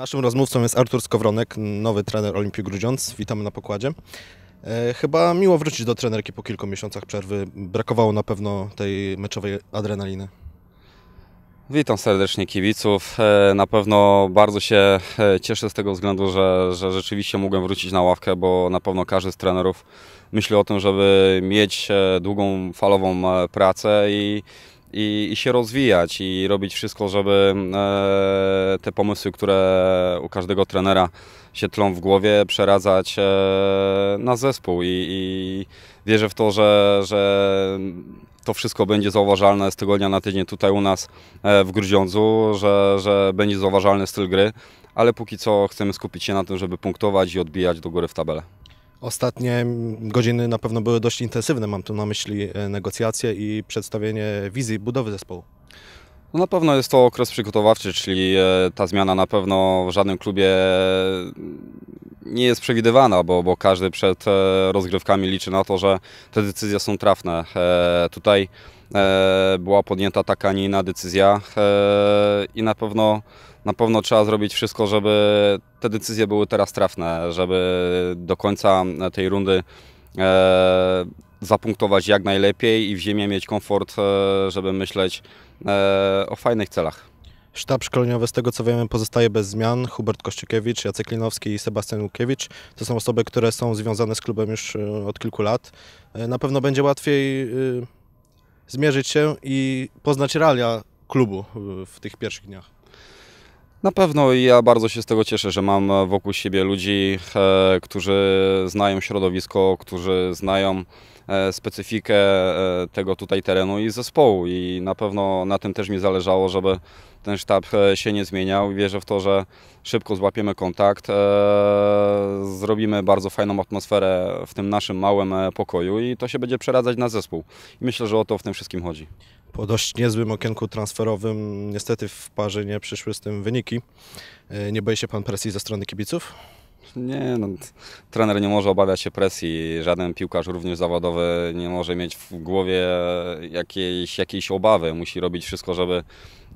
Naszym rozmówcą jest Artur Skowronek, nowy trener Olimpii Grudziądz. Witamy na pokładzie. E, chyba miło wrócić do trenerki po kilku miesiącach przerwy. Brakowało na pewno tej meczowej adrenaliny. Witam serdecznie kibiców. E, na pewno bardzo się e, cieszę z tego względu, że, że rzeczywiście mogłem wrócić na ławkę, bo na pewno każdy z trenerów myśli o tym, żeby mieć długą falową pracę i i, i się rozwijać i robić wszystko, żeby e, te pomysły, które u każdego trenera się tlą w głowie, przeradzać e, na zespół. I, I, wierzę w to, że, że to wszystko będzie zauważalne z tygodnia na tydzień tutaj u nas e, w Grudziądzu, że, że będzie zauważalny styl gry, ale póki co chcemy skupić się na tym, żeby punktować i odbijać do góry w tabelę. Ostatnie godziny na pewno były dość intensywne. Mam tu na myśli e, negocjacje i przedstawienie wizji budowy zespołu. No na pewno jest to okres przygotowawczy, czyli e, ta zmiana na pewno w żadnym klubie nie jest przewidywana, bo, bo każdy przed e, rozgrywkami liczy na to, że te decyzje są trafne. E, tutaj e, była podjęta taka, a nie inna decyzja i na pewno, na pewno trzeba zrobić wszystko, żeby te decyzje były teraz trafne, żeby do końca tej rundy zapunktować jak najlepiej i w ziemię mieć komfort, żeby myśleć o fajnych celach. Sztab szkoleniowy, z tego co wiemy, pozostaje bez zmian. Hubert Kościukiewicz, Jacek Linowski i Sebastian Łukiewicz to są osoby, które są związane z klubem już e, od kilku lat. E, na pewno będzie łatwiej e, zmierzyć się i poznać realia klubu w tych pierwszych dniach. Na pewno i ja bardzo się z tego cieszę, że mam e, wokół siebie ludzi, e, którzy znają środowisko, którzy znają e, specyfikę e, tego tutaj terenu i zespołu i na pewno na tym też mi zależało, żeby ten sztab e, się nie zmieniał wierzę w to, że szybko złapiemy kontakt, e, zrobimy bardzo fajną atmosferę w tym naszym małym pokoju i to się będzie przeradzać na zespół. I myślę, że o to w tym wszystkim chodzi po dość niezłym okienku transferowym niestety w parze nie przyszły z tym wyniki. E, nie boi się pan presji ze strony kibiców? Nie, no, trener nie może obawiać się presji, żaden piłkarz również zawodowy nie może mieć w głowie jakiejś, jakiejś obawy. Musi robić wszystko, żeby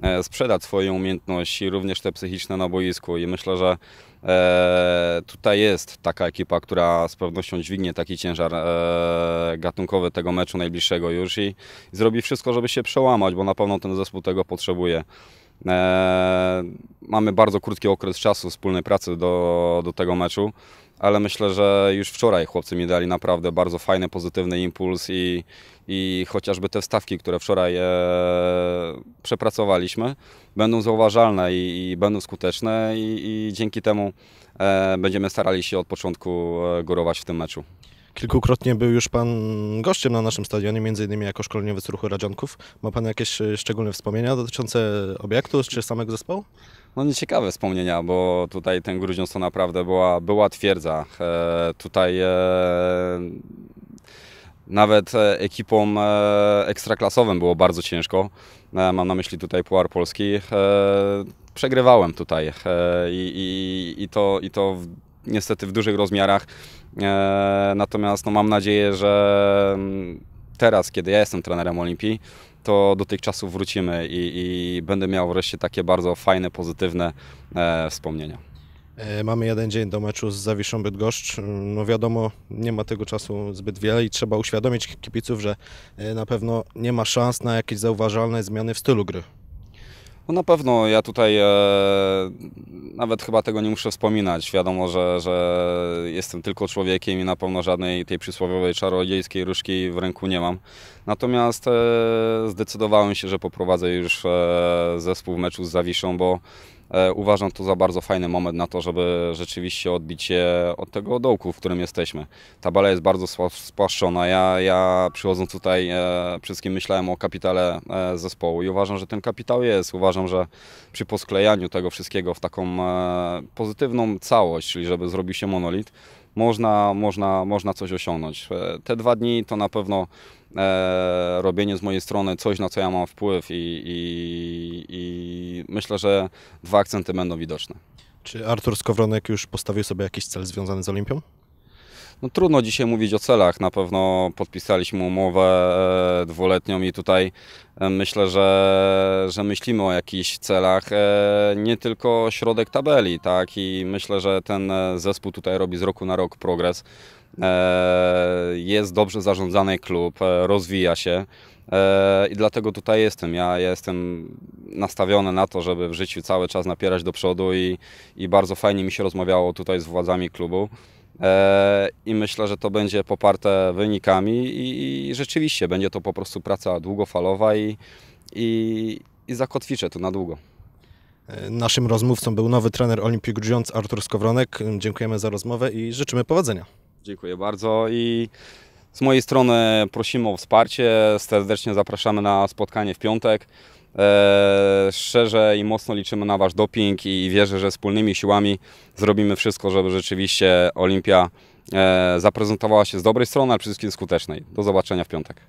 e, sprzedać swoje umiejętności, również te psychiczne na boisku i myślę, że e, tutaj jest taka ekipa, która z pewnością dźwignie taki ciężar e, gatunkowy tego meczu najbliższego już i zrobi wszystko, żeby się przełamać, bo na pewno ten zespół tego potrzebuje. Eee, mamy bardzo krótki okres czasu wspólnej pracy do, do tego meczu, ale myślę, że już wczoraj chłopcy mi dali naprawdę bardzo fajny, pozytywny impuls i, i chociażby te wstawki, które wczoraj e, przepracowaliśmy, będą zauważalne i, i będą skuteczne i, i dzięki temu e, będziemy starali się od początku e, górować w tym meczu. Kilkukrotnie był już Pan gościem na naszym stadionie, między innymi jako szkoleniowiec ruchu Radzianków. Ma Pan jakieś e, szczególne wspomnienia dotyczące obiektu czy samego zespołu? No nieciekawe wspomnienia, bo tutaj ten Grudziądz to naprawdę była, była twierdza. E, tutaj e, nawet e, ekipom e, ekstraklasowym było bardzo ciężko. Mam na myśli tutaj Puar Polski. Przegrywałem tutaj i, i, i to, i to w niestety w dużych rozmiarach. E, natomiast no, mam nadzieję, że mm, teraz, kiedy ja jestem trenerem Olimpii, to do tych czasów wrócimy i, i będę miał wreszcie takie bardzo fajne, pozytywne e, wspomnienia. E, mamy jeden dzień do meczu z Zawiszą Bydgoszcz. Mm, no wiadomo, nie ma tego czasu zbyt wiele i trzeba uświadomić kibiców, że na pewno nie ma szans na jakieś zauważalne zmiany w stylu gry. No na pewno ja tutaj e, nawet chyba tego nie muszę wspominać. Wiadomo, że, że jestem tylko człowiekiem i na pewno żadnej tej przysłowiowej czarodziejskiej różki w ręku nie mam. Natomiast e, zdecydowałem się, że poprowadzę już e, zespół w meczu z Zawiszą, bo E, uważam to za bardzo fajny moment na to, żeby rzeczywiście odbić się od tego dołku, w którym jesteśmy. Tabela jest bardzo spłaszczona. Ja, ja przychodząc tutaj e, wszystkim myślałem o kapitale e, zespołu i uważam, że ten kapitał jest. Uważam, że przy posklejaniu tego wszystkiego w taką pozytywną całość, czyli żeby zrobił się monolit, można, można, można coś osiągnąć. E, te dwa dni to na pewno e, robienie z mojej strony coś, na co ja mam wpływ i, i, i myślę, że dwa akcenty będą widoczne. Czy Artur Skowronek już postawił sobie jakiś cel związany z Olimpią? No, trudno dzisiaj mówić o celach. Na pewno podpisaliśmy umowę e, dwuletnią i tutaj e, myślę, że, że myślimy o jakichś celach, e, nie tylko środek tabeli, tak? I myślę, że ten zespół tutaj robi z roku na rok progres. Jest dobrze zarządzany klub, rozwija się. I dlatego tutaj jestem. Ja, ja jestem nastawiony na to, żeby w życiu cały czas napierać do przodu i, i bardzo fajnie mi się rozmawiało tutaj z władzami klubu. E, i myślę, że to będzie poparte wynikami i, rzeczywiście będzie to po prostu praca długofalowa i, i, i zakotwiczę to na długo. E, naszym rozmówcą był nowy trener Olympic Grudziądz Artur Skowronek. Dziękujemy za rozmowę i życzymy powodzenia. Dziękuję bardzo i z mojej strony prosimy o wsparcie. Serdecznie zapraszamy na spotkanie w piątek. E, szczerze i mocno liczymy na Wasz doping i wierzę, że wspólnymi siłami zrobimy wszystko, żeby rzeczywiście Olimpia e, zaprezentowała się z dobrej strony, a przede wszystkim skutecznej. Do zobaczenia w piątek.